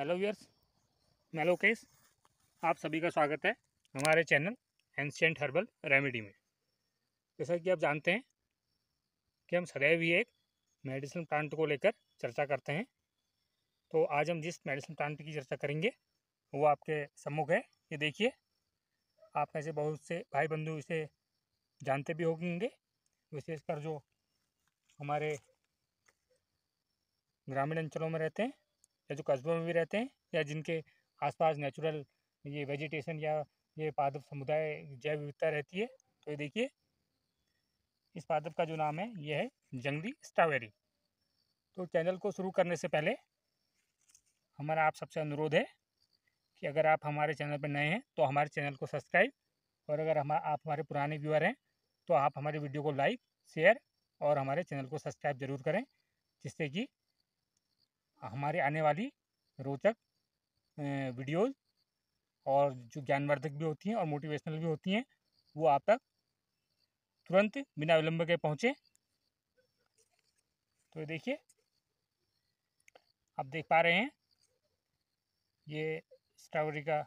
hello viewers मैलो case आप सभी का स्वागत है हमारे चैनल एंशेंट हर्बल रेमेडी में जैसा कि आप जानते हैं कि हम सदैव ही एक मेडिसिन प्लांट को लेकर चर्चा करते हैं तो आज हम जिस मेडिसिन प्लांट की चर्चा करेंगे वो आपके सम्मुख है ये देखिए आप में से बहुत से भाई बंधु इसे जानते भी होंगे विशेषकर जो हमारे ग्रामीण अंचलों में रहते हैं या जो कस्बों में भी रहते हैं या जिनके आसपास नेचुरल ये वेजिटेशन या ये पादप समुदाय जैव विविधता रहती है तो ये देखिए इस पादप का जो नाम है ये है जंगली स्ट्रॉबेरी तो चैनल को शुरू करने से पहले हमारा आप सबसे अनुरोध है कि अगर आप हमारे चैनल पर नए हैं तो हमारे चैनल को सब्सक्राइब और अगर हम आप हमारे पुराने व्यूअर हैं तो आप हमारे वीडियो को लाइक शेयर और हमारे चैनल को सब्सक्राइब जरूर करें जिससे कि हमारे आने वाली रोचक वीडियोज़ और जो ज्ञानवर्धक भी होती हैं और मोटिवेशनल भी होती हैं वो आप तक तुरंत बिना विलंब के पहुँचे तो देखिए आप देख पा रहे हैं ये स्ट्रॉबेरी का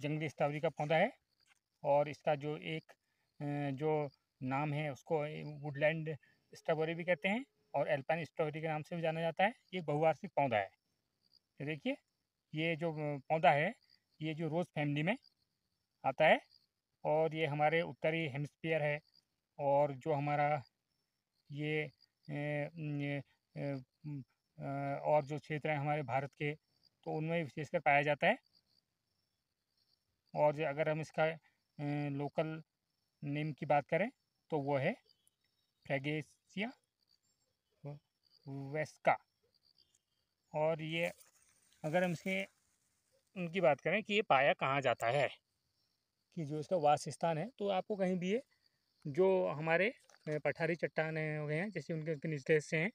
जंगली स्ट्रॉबेरी का पौधा है और इसका जो एक जो नाम है उसको वुडलैंड स्ट्रॉबेरी भी कहते हैं और एल्पाइन स्ट्रॉबेरी के नाम से भी जाना जाता है ये बहुवार्षिक पौधा है ये देखिए ये जो पौधा है ये जो रोज़ फैमिली में आता है और ये हमारे उत्तरी हेमस्फीयर है और जो हमारा ये ए, ए, ए, और जो क्षेत्र हैं हमारे भारत के तो उनमें विशेषकर पाया जाता है और अगर हम इसका लोकल नेम की बात करें तो वो है फ्रेगेसिया वेस्का और ये अगर हम इसके उनकी बात करें कि ये पाया कहाँ जाता है कि जो इसका वास स्थान है तो आपको कहीं भी ये जो हमारे पठारी चट्टान हो गए हैं जैसे उनके उनके निचले हिस्से हैं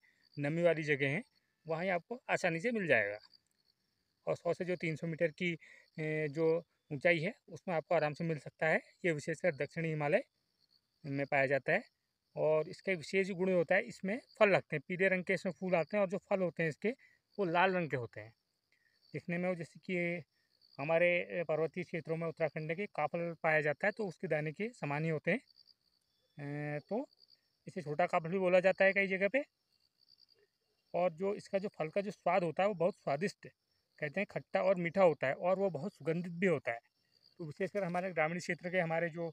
नमी वाली जगह हैं वहाँ आपको आसानी से मिल जाएगा और सौ से जो तीन सौ मीटर की जो ऊंचाई है उसमें आपको आराम से मिल सकता है ये विशेषकर दक्षिणी हिमालय में पाया जाता है और इसका विशेष गुण होता है इसमें फल लगते हैं पीले रंग के इसमें फूल आते हैं और जो फल होते हैं इसके वो लाल रंग के होते हैं देखने में वो जैसे कि हमारे पर्वतीय क्षेत्रों में उत्तराखंड के काफल पाया जाता है तो उसके दाने के समान ही होते हैं तो इसे छोटा काफल भी बोला जाता है कई जगह पर और जो इसका जो फल का जो स्वाद होता है वो बहुत स्वादिष्ट कहते हैं खट्टा और मीठा होता है और वो बहुत सुगंधित भी होता है तो विशेषकर हमारे ग्रामीण क्षेत्र के हमारे जो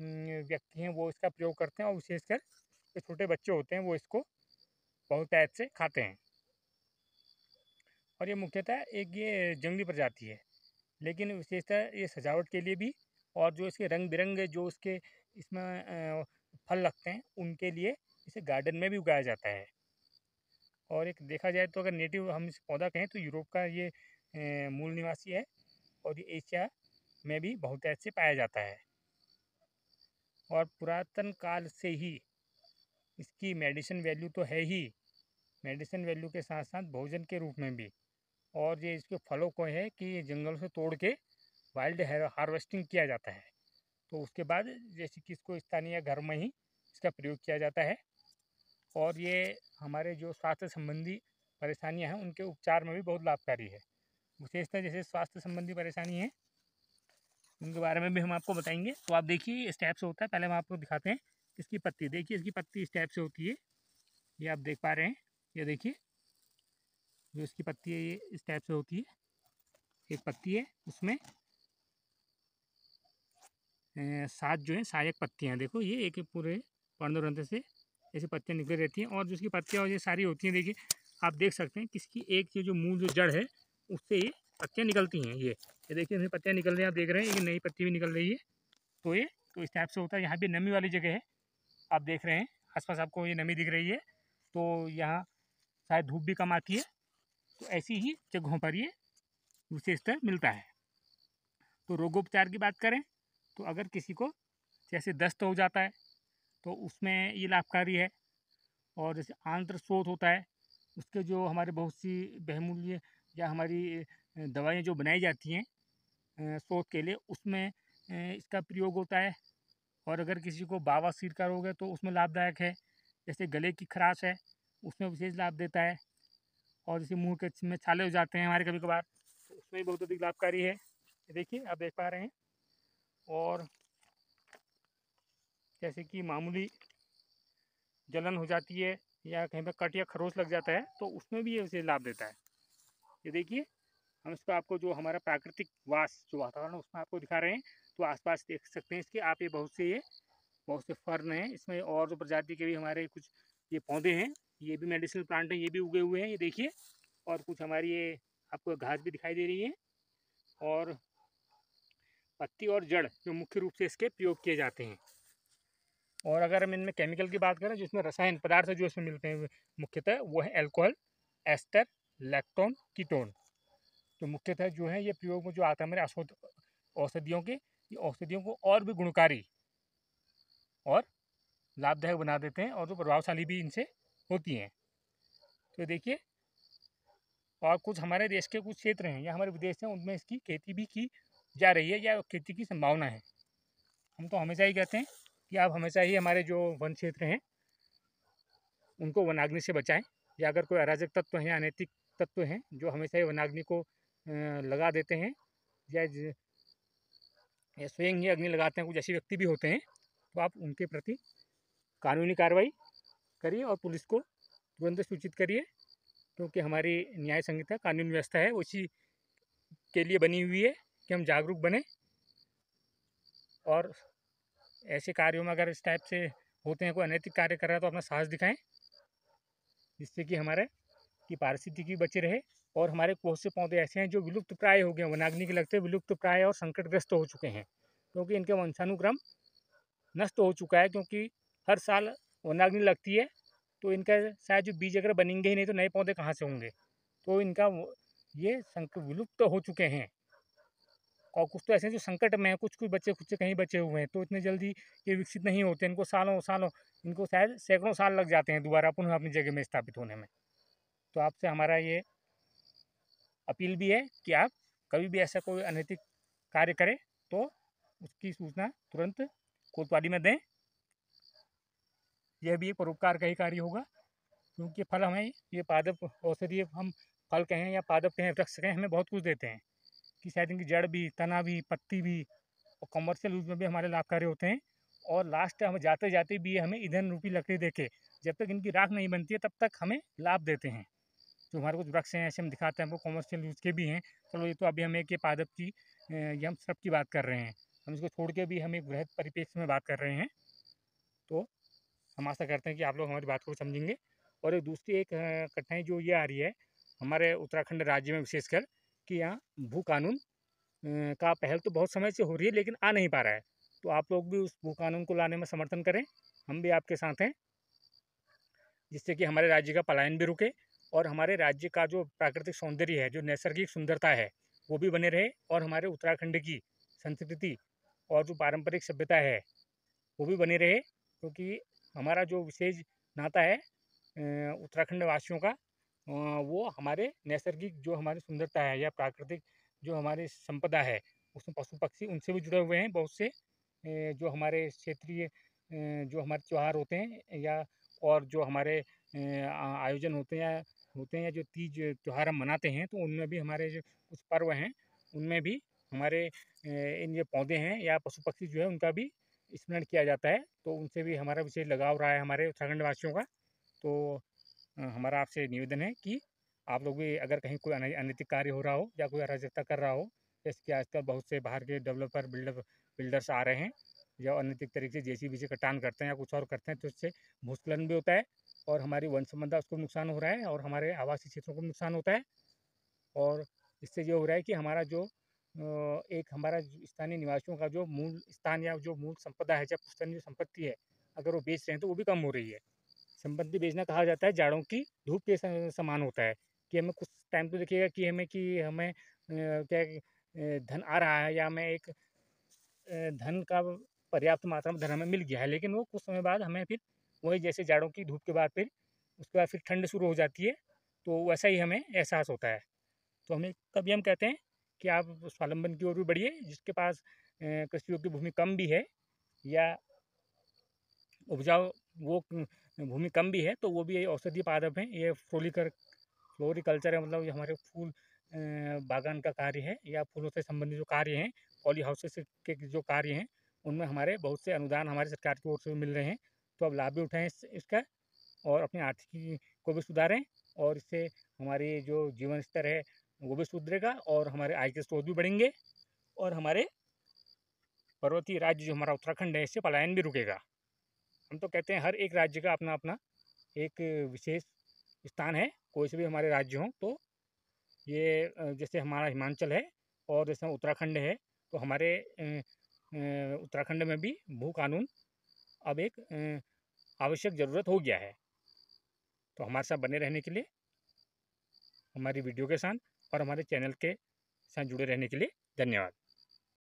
व्यक्ति हैं वो इसका प्रयोग करते हैं और विशेषकर जो छोटे बच्चे होते हैं वो इसको बहुत ऐत से खाते हैं और ये मुख्यतः एक ये जंगली प्रजाति है लेकिन विशेषतः ये सजावट के लिए भी और जो इसके रंग बिरंगे जो उसके इसमें फल लगते हैं उनके लिए इसे गार्डन में भी उगाया जाता है और एक देखा जाए तो अगर नेटिव हम इस पौधा कहें तो यूरोप का ये मूल निवासी है और ये एशिया में भी बहुत ऐसे पाया जाता है और पुरातन काल से ही इसकी मेडिसिन वैल्यू तो है ही मेडिसिन वैल्यू के साथ साथ भोजन के रूप में भी और ये इसके फलों को है कि जंगल से तोड़ के वाइल्ड हार्वेस्टिंग किया जाता है तो उसके बाद जैसे कि इसको स्थानीय घर में ही इसका प्रयोग किया जाता है और ये हमारे जो स्वास्थ्य संबंधी परेशानियां हैं उनके उपचार में भी बहुत लाभकारी है विशेषतः जैसे स्वास्थ्य संबंधी परेशानी है उनके बारे में भी हम आपको बताएंगे तो आप देखिए स्टेप से होता है पहले हम आपको दिखाते हैं इसकी पत्ती देखिए इसकी पत्ती स्टेप से होती है ये आप देख पा रहे हैं ये देखिए जो इसकी पत्ती है ये इस टाइप से होती है एक पत्ती है उसमें सात जो है सहायक पत्तियाँ देखो ये एक पूरे पंद्रह रंधे से ऐसी पत्तियाँ निकल रहती हैं और जो इसकी पत्तियाँ ये सारी होती हैं देखिए आप देख सकते हैं किसकी एक ये जो मूल जो जड़ है उससे ये पत्तियाँ निकलती हैं ये ये देखिए इसमें पत्तियाँ निकल रही हैं आप देख रहे हैं ये नई पत्ती भी निकल रही है तो ये तो इस टाइप से होता है यहाँ भी नमी वाली जगह है आप देख रहे हैं आसपास आपको ये नमी दिख रही है तो यहाँ शायद धूप भी कम आती है तो ऐसी ही जगहों पर ये विशेषतः मिलता है तो रोगोपचार की बात करें तो अगर किसी को जैसे दस्त हो जाता है तो उसमें ये लाभकारी है और जैसे आंत्र स्रोत होता है उसके जो हमारे बहुत सी बहमूल्य या हमारी दवाइयाँ जो बनाई जाती हैं सोत के लिए उसमें इसका प्रयोग होता है और अगर किसी को सिर का रोग है तो उसमें लाभदायक है जैसे गले की खराश है उसमें विशेष लाभ देता है और जैसे मुंह के में छाले हो जाते हैं हमारे कभी कभार तो उसमें भी बहुत अधिक लाभकारी है देखिए आप देख पा रहे हैं और जैसे कि मामूली जलन हो जाती है या कहीं पर कट या खरोश लग जाता है तो उसमें भी ये विशेष लाभ देता है ये देखिए हम इसको आपको जो हमारा प्राकृतिक वास जो वातावरण है उसमें आपको दिखा रहे हैं तो आसपास देख सकते हैं इसके आप ये बहुत से ये बहुत से फर्न हैं इसमें और जो प्रजाति के भी हमारे कुछ ये पौधे हैं ये भी मेडिसिनल प्लांट हैं ये भी उगे हुए हैं ये देखिए और कुछ हमारी ये आपको घास भी दिखाई दे रही है और पत्ती और जड़ जो मुख्य रूप से इसके प्रयोग किए जाते हैं और अगर हम इनमें केमिकल की बात करें जिसमें रसायन पदार्थ जो इसमें मिलते हैं मुख्यतः वो है एल्कोहल एस्टर लैक्टोन कीटोन तो मुख्यतः जो है ये प्रयोग में जो आता है मेरे औषधियों के ये औषधियों को और भी गुणकारी और लाभदायक बना देते हैं और जो प्रभावशाली भी इनसे होती हैं तो देखिए और कुछ हमारे देश के कुछ क्षेत्र हैं या हमारे विदेश हैं उनमें इसकी खेती भी की जा रही है या खेती की संभावना है हम तो हमेशा ही कहते हैं कि आप हमेशा ही हमारे जो वन क्षेत्र हैं उनको वनाग्नि से बचाएं या अगर कोई अराजक तत्व तो हैं अनैतिक तत्व हैं जो हमेशा ही वनाग्नि को लगा देते हैं या स्वयं ही अग्नि लगाते हैं कुछ ऐसे व्यक्ति भी होते हैं तो आप उनके प्रति कानूनी कार्रवाई करिए और पुलिस को तुरंत सूचित करिए क्योंकि हमारी न्याय संहिता कानून व्यवस्था है उसी के लिए बनी हुई है कि हम जागरूक बने और ऐसे कार्यों में अगर इस टाइप से होते हैं कोई अनैतिक कार्य कर रहा है तो अपना साहस दिखाएं जिससे कि हमारे कि पारिस्थितिकी बचे रहे और हमारे बहुत से पौधे ऐसे हैं जो विलुप्त प्राय हो गए हैं वनाग्नि के लगते विलुप्त प्राय और संकटग्रस्त हो चुके हैं क्योंकि इनके वंशानुक्रम नष्ट हो चुका है क्योंकि हर साल वनाग्नि लगती है तो इनका शायद जो बीज अगर बनेंगे ही नहीं तो नए पौधे कहाँ से होंगे तो इनका ये संकट विलुप्त तो हो चुके हैं और कुछ तो ऐसे जो संकट में हैं कुछ कुछ बच्चे कुछ कहीं बचे हुए हैं तो इतने जल्दी ये विकसित नहीं होते इनको सालों सालों इनको शायद सैकड़ों साल लग जाते हैं दोबारा पुनः अपनी जगह में स्थापित होने में तो आपसे हमारा ये अपील भी है कि आप कभी भी ऐसा कोई अनैतिक कार्य करें तो उसकी सूचना तुरंत कोतवाली में दें यह भी एक परोपकार का ही कार्य होगा क्योंकि फल हमें ये पादप औषधीय हम फल कहें या पादप कहें वृक्ष कहें हमें बहुत कुछ देते हैं कि शायद इनकी जड़ भी तना भी पत्ती भी और कमर्शियल यूज़ में भी हमारे लाभकारी होते हैं और लास्ट हम जाते जाते भी हमें ईंधन रूपी लकड़ी देके जब तक इनकी राख नहीं बनती है तब तक हमें लाभ देते हैं जो हमारे कुछ वृक्ष हैं ऐसे हम दिखाते हैं वो कॉमर्शियल यूज़ के भी हैं चलो ये तो अभी हम एक ये पादप की ये हम सब की बात कर रहे हैं हम इसको छोड़ के भी हम एक वृहद परिप्रेक्ष्य में बात कर रहे हैं तो हम आशा करते हैं कि आप लोग हमारी बात को समझेंगे और एक दूसरी एक कठिनाई जो ये आ रही है हमारे उत्तराखंड राज्य में विशेषकर कि यहाँ भू कानून का पहल तो बहुत समय से हो रही है लेकिन आ नहीं पा रहा है तो आप लोग भी उस भू कानून को लाने में समर्थन करें हम भी आपके साथ हैं जिससे कि हमारे राज्य का पलायन भी रुके और हमारे राज्य का जो प्राकृतिक सौंदर्य है जो नैसर्गिक सुंदरता है वो भी बने रहे और हमारे उत्तराखंड की संस्कृति और जो पारंपरिक सभ्यता है वो भी बने रहे क्योंकि हमारा जो विशेष नाता है उत्तराखंड वासियों का वो हमारे नैसर्गिक जो हमारी सुंदरता है या प्राकृतिक जो हमारी संपदा है उसमें पशु पक्षी उनसे भी जुड़े हुए हैं बहुत से जो हमारे क्षेत्रीय जो हमारे त्यौहार होते हैं या और जो हमारे आयोजन होते हैं होते हैं या जो तीज त्यौहार हम मनाते हैं तो उनमें भी हमारे जो कुछ पर्व हैं उनमें भी हमारे इन जो पौधे हैं या पशु पक्षी जो है उनका भी स्मरण किया जाता है तो उनसे भी हमारा विशेष लगाव रहा है हमारे उत्तराखंड वासियों का तो हमारा आपसे निवेदन है कि आप लोग भी अगर कहीं कोई अनैतिक कार्य हो रहा हो या कोई अराजकता कर रहा हो जैसे कि आजकल बहुत से बाहर के डेवलपर बिल्डर बिल्डर्स आ रहे हैं या अनैतिक तरीके से जे सी से कटान करते हैं या कुछ और करते हैं तो उससे भूस्खलन भी होता है और हमारी वन संबंधा उसको नुकसान हो रहा है और हमारे आवासीय क्षेत्रों को नुकसान होता है और इससे ये हो रहा है कि हमारा जो एक हमारा स्थानीय निवासियों का जो मूल स्थान या जो मूल संपदा है जब स्थानीय जो संपत्ति है अगर वो बेच रहे हैं तो वो भी कम हो रही है संपत्ति बेचना कहा जाता है जाड़ों की धूप के समान होता है कि हमें कुछ टाइम तो देखिएगा कि हमें कि हमें क्या धन आ रहा है या हमें एक धन का पर्याप्त मात्रा में धन हमें मिल गया है लेकिन वो कुछ समय बाद हमें फिर वहीं जैसे जाड़ों की धूप के बाद फिर उसके बाद फिर ठंड शुरू हो जाती है तो वैसा ही हमें एहसास होता है तो हमें कभी हम कहते हैं कि आप स्वावलंबन की ओर भी बढ़िए जिसके पास कृषि योग्य भूमि कम भी है या उपजाऊ वो भूमि कम भी है तो वो भी ये औषधीय पादप हैं ये फ्लोरिकर फ्लोरिकल्चर है मतलब ये हमारे फूल बागान का कार्य है या फूलों से संबंधित जो कार्य हैं पॉली हाउसेस के जो कार्य हैं उनमें हमारे बहुत से अनुदान हमारे सरकार की ओर से मिल रहे हैं तो अब लाभ भी उठाएँ इसका और अपनी आर्थिकी को भी सुधारें और इससे हमारी जो जीवन स्तर है वो भी सुधरेगा और हमारे आय के स्रोत भी बढ़ेंगे और हमारे पर्वतीय राज्य जो हमारा उत्तराखंड है इससे पलायन भी रुकेगा हम तो कहते हैं हर एक राज्य का अपना अपना एक विशेष स्थान है कोई से भी हमारे राज्य हों तो ये जैसे हमारा हिमाचल है और जैसे उत्तराखंड है तो हमारे उत्तराखंड में भी भू कानून अब एक आवश्यक ज़रूरत हो गया है तो हमारे साथ बने रहने के लिए हमारी वीडियो के साथ और हमारे चैनल के साथ जुड़े रहने के लिए धन्यवाद